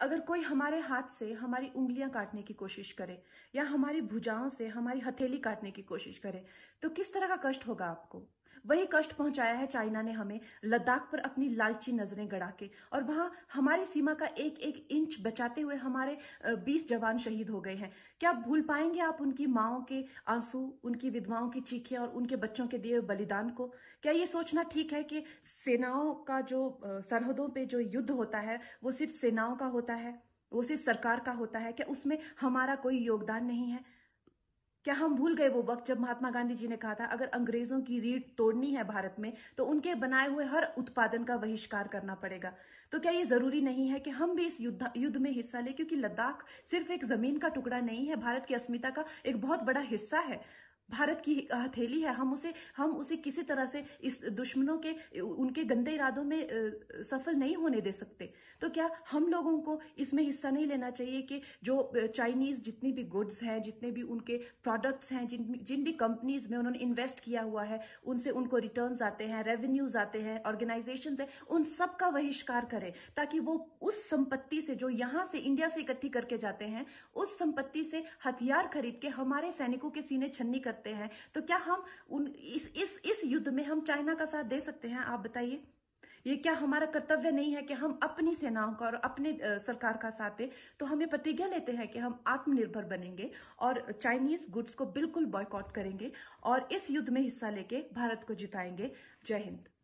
अगर कोई हमारे हाथ से हमारी उंगलियां काटने की कोशिश करे या हमारी भुजाओं से हमारी हथेली काटने की कोशिश करे तो किस तरह का कष्ट होगा आपको वही कष्ट पहुंचाया है चाइना ने हमें लद्दाख पर अपनी लालची नजरें गड़ा के और वहां हमारी सीमा का एक एक इंच बचाते हुए हमारे 20 जवान शहीद हो गए हैं क्या भूल पाएंगे आप उनकी माओ के आंसू उनकी विधवाओं की चीखें और उनके बच्चों के दिए बलिदान को क्या ये सोचना ठीक है कि सेनाओं का जो सरहदों पर जो युद्ध होता है वो सिर्फ सेनाओं का होता है वो सिर्फ सरकार का होता है क्या उसमें हमारा कोई योगदान नहीं है क्या हम भूल गए वो वक्त जब महात्मा गांधी जी ने कहा था अगर अंग्रेजों की रीढ़ तोड़नी है भारत में तो उनके बनाए हुए हर उत्पादन का बहिष्कार करना पड़ेगा तो क्या ये जरूरी नहीं है कि हम भी इस युद्ध युद्ध में हिस्सा लें क्योंकि लद्दाख सिर्फ एक जमीन का टुकड़ा नहीं है भारत की अस्मिता का एक बहुत बड़ा हिस्सा है भारत की हथेली है हम उसे हम उसे किसी तरह से इस दुश्मनों के उनके गंदे इरादों में सफल नहीं होने दे सकते तो क्या हम लोगों को इसमें हिस्सा नहीं लेना चाहिए कि जो चाइनीज जितनी भी गुड्स हैं जितने भी उनके प्रोडक्ट्स हैं जिन जिन भी कंपनीज में उन्होंने इन्वेस्ट किया हुआ है उनसे उनको रिटर्न आते हैं रेवेन्यूज आते हैं ऑर्गेनाइजेशन है उन सबका बहिष्कार करें ताकि वो उस संपत्ति से जो यहां से इंडिया से इकट्ठी करके जाते हैं उस संपत्ति से हथियार खरीद के हमारे सैनिकों के सीने छन्नी करते सकते हैं तो क्या हम उन इस इस इस युद्ध में हम चाइना का साथ दे सकते हैं आप बताइए ये क्या हमारा कर्तव्य नहीं है कि हम अपनी सेनाओं का और अपने सरकार का साथ दें तो हम ये प्रतिज्ञा लेते हैं कि हम आत्मनिर्भर बनेंगे और चाइनीज गुड्स को बिल्कुल बॉयकॉट करेंगे और इस युद्ध में हिस्सा लेके भारत को जिताएंगे जय हिंद